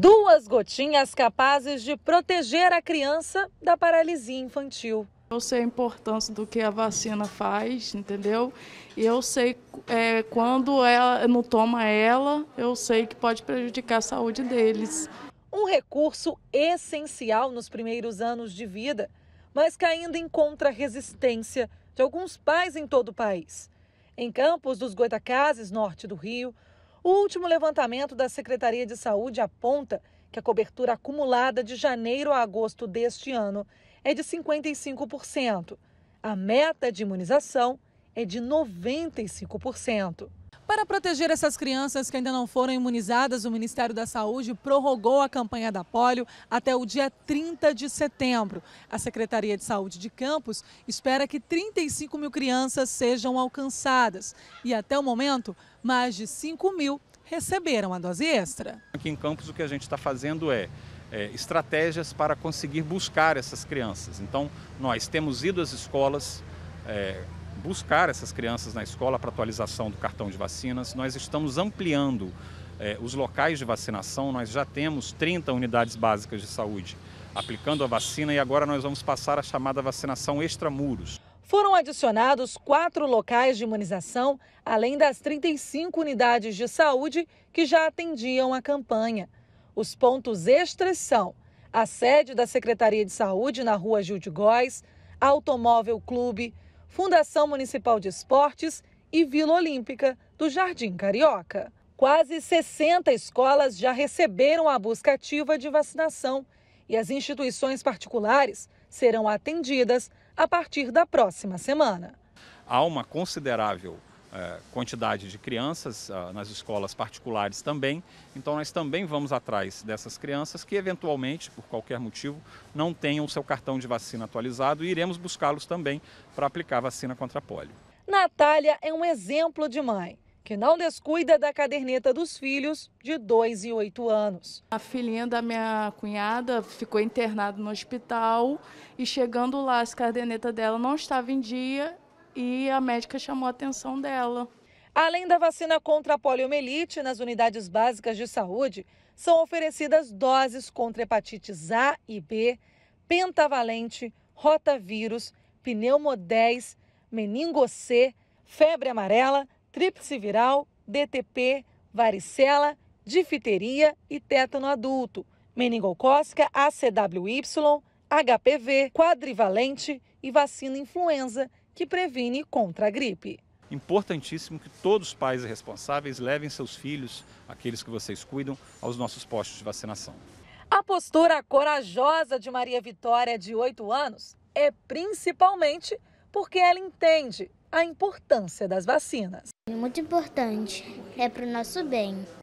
duas gotinhas capazes de proteger a criança da paralisia infantil. Eu sei a importância do que a vacina faz, entendeu? E eu sei é, quando ela não toma ela, eu sei que pode prejudicar a saúde deles. Um recurso essencial nos primeiros anos de vida, mas que ainda encontra resistência de alguns pais em todo o país. Em Campos dos Goitacazes, norte do Rio, o último levantamento da Secretaria de Saúde aponta que a cobertura acumulada de janeiro a agosto deste ano é de 55%. A meta de imunização é de 95%. Para proteger essas crianças que ainda não foram imunizadas, o Ministério da Saúde prorrogou a campanha da polio até o dia 30 de setembro. A Secretaria de Saúde de Campos espera que 35 mil crianças sejam alcançadas. E até o momento, mais de 5 mil receberam a dose extra. Aqui em Campos, o que a gente está fazendo é é, estratégias para conseguir buscar essas crianças. Então, nós temos ido às escolas, é, buscar essas crianças na escola para atualização do cartão de vacinas. Nós estamos ampliando eh, os locais de vacinação, nós já temos 30 unidades básicas de saúde aplicando a vacina e agora nós vamos passar a chamada vacinação extramuros. Foram adicionados quatro locais de imunização, além das 35 unidades de saúde que já atendiam a campanha. Os pontos extras são a sede da Secretaria de Saúde na rua Gil de Góes, Automóvel Clube, Fundação Municipal de Esportes e Vila Olímpica do Jardim Carioca. Quase 60 escolas já receberam a busca ativa de vacinação e as instituições particulares serão atendidas a partir da próxima semana. Há uma considerável eh, quantidade de crianças ah, nas escolas particulares também. Então, nós também vamos atrás dessas crianças que, eventualmente, por qualquer motivo, não tenham o seu cartão de vacina atualizado e iremos buscá-los também para aplicar vacina contra a polio. Natália é um exemplo de mãe que não descuida da caderneta dos filhos de 2 e 8 anos. A filhinha da minha cunhada ficou internada no hospital e chegando lá, a caderneta dela não estava em dia e a médica chamou a atenção dela. Além da vacina contra a poliomielite, nas unidades básicas de saúde são oferecidas doses contra hepatites A e B, pentavalente, rotavírus, pneumo 10, meningo C, febre amarela, tríplice viral, DTP, varicela, difteria e tétano adulto, meningocócica ACWY, HPV, quadrivalente e vacina influenza que previne contra a gripe. Importantíssimo que todos os pais responsáveis levem seus filhos, aqueles que vocês cuidam, aos nossos postos de vacinação. A postura corajosa de Maria Vitória, de 8 anos, é principalmente porque ela entende a importância das vacinas. É muito importante, é para o nosso bem.